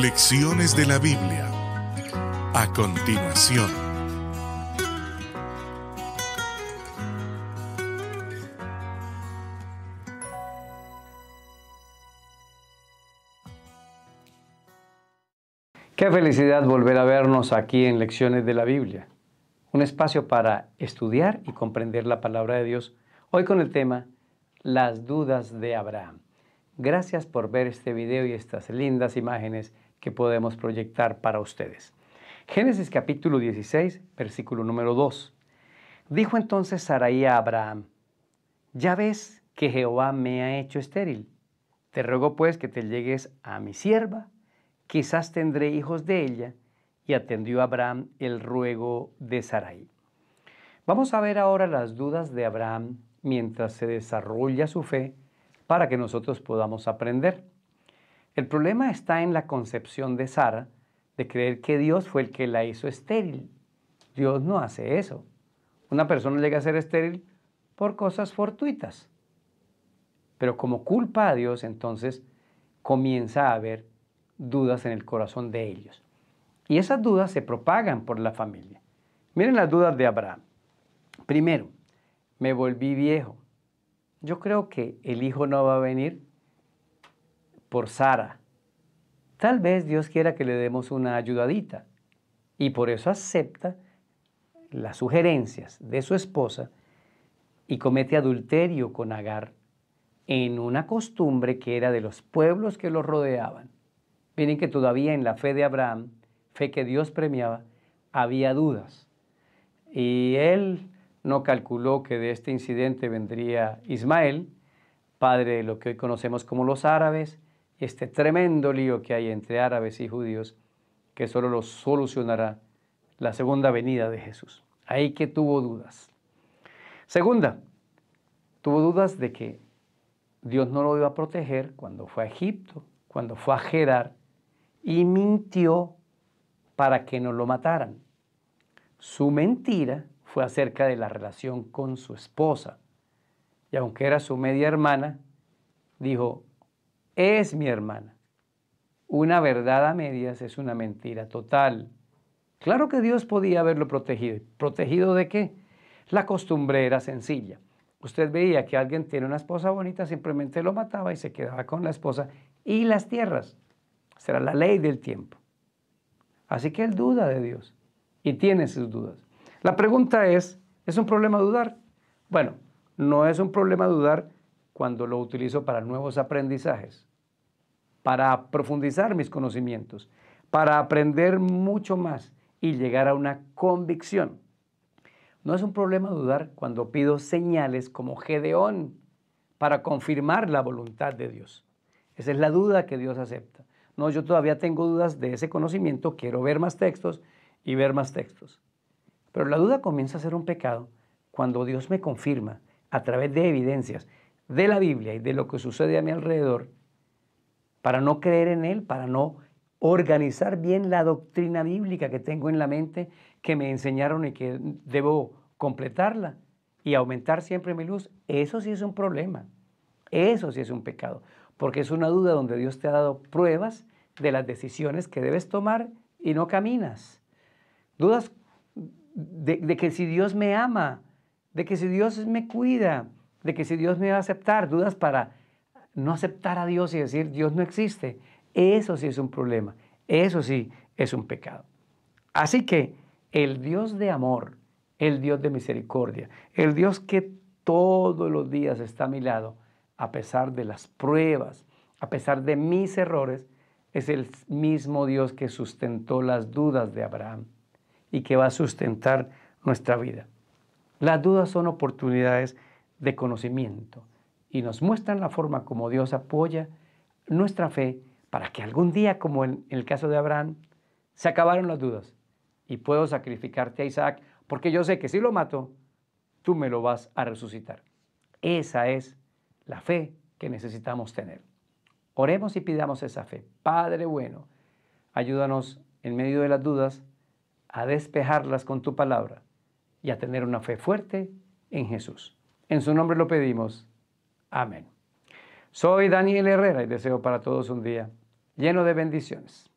Lecciones de la Biblia. A continuación. Qué felicidad volver a vernos aquí en Lecciones de la Biblia. Un espacio para estudiar y comprender la palabra de Dios. Hoy con el tema Las dudas de Abraham. Gracias por ver este video y estas lindas imágenes que podemos proyectar para ustedes. Génesis capítulo 16, versículo número 2. Dijo entonces Sarai a Abraham, ya ves que Jehová me ha hecho estéril. Te ruego pues que te llegues a mi sierva, quizás tendré hijos de ella. Y atendió Abraham el ruego de Sarai. Vamos a ver ahora las dudas de Abraham mientras se desarrolla su fe para que nosotros podamos aprender. El problema está en la concepción de Sara de creer que Dios fue el que la hizo estéril. Dios no hace eso. Una persona llega a ser estéril por cosas fortuitas. Pero como culpa a Dios, entonces comienza a haber dudas en el corazón de ellos. Y esas dudas se propagan por la familia. Miren las dudas de Abraham. Primero, me volví viejo. Yo creo que el hijo no va a venir por Sara. Tal vez Dios quiera que le demos una ayudadita y por eso acepta las sugerencias de su esposa y comete adulterio con Agar en una costumbre que era de los pueblos que lo rodeaban. Miren que todavía en la fe de Abraham, fe que Dios premiaba, había dudas. Y él no calculó que de este incidente vendría Ismael, padre de lo que hoy conocemos como los árabes, este tremendo lío que hay entre árabes y judíos, que solo lo solucionará la segunda venida de Jesús. Ahí que tuvo dudas. Segunda, tuvo dudas de que Dios no lo iba a proteger cuando fue a Egipto, cuando fue a Gerar, y mintió para que no lo mataran. Su mentira fue acerca de la relación con su esposa. Y aunque era su media hermana, dijo, es mi hermana. Una verdad a medias es una mentira total. Claro que Dios podía haberlo protegido. ¿Protegido de qué? La costumbre era sencilla. Usted veía que alguien tiene una esposa bonita, simplemente lo mataba y se quedaba con la esposa y las tierras. Será la ley del tiempo. Así que él duda de Dios y tiene sus dudas. La pregunta es, ¿es un problema dudar? Bueno, no es un problema dudar cuando lo utilizo para nuevos aprendizajes, para profundizar mis conocimientos, para aprender mucho más y llegar a una convicción. No es un problema dudar cuando pido señales como Gedeón para confirmar la voluntad de Dios. Esa es la duda que Dios acepta. No, yo todavía tengo dudas de ese conocimiento, quiero ver más textos y ver más textos. Pero la duda comienza a ser un pecado cuando Dios me confirma a través de evidencias de la Biblia y de lo que sucede a mi alrededor, para no creer en Él, para no organizar bien la doctrina bíblica que tengo en la mente, que me enseñaron y que debo completarla y aumentar siempre mi luz, eso sí es un problema, eso sí es un pecado, porque es una duda donde Dios te ha dado pruebas de las decisiones que debes tomar y no caminas. Dudas de, que si Dios me ama, de que si Dios me cuida, de que si Dios me va a aceptar, dudas para no aceptar a Dios y decir Dios no existe. Eso sí es un problema, eso sí es un pecado. Así que el Dios de amor, el Dios de misericordia, el Dios que todos los días está a mi lado, a pesar de las pruebas, a pesar de mis errores, es el mismo Dios que sustentó las dudas de Abraham y que va a sustentar nuestra vida. Las dudas son oportunidades de conocimiento y nos muestran la forma como Dios apoya nuestra fe para que algún día, como en el caso de Abraham, se acabaron las dudas y puedo sacrificarte a Isaac porque yo sé que si lo mato, tú me lo vas a resucitar. Esa es la fe que necesitamos tener. Oremos y pidamos esa fe. Padre bueno, ayúdanos en medio de las dudas a despejarlas con tu palabra y a tener una fe fuerte en Jesús. En su nombre lo pedimos. Amén. Soy Daniel Herrera y deseo para todos un día lleno de bendiciones.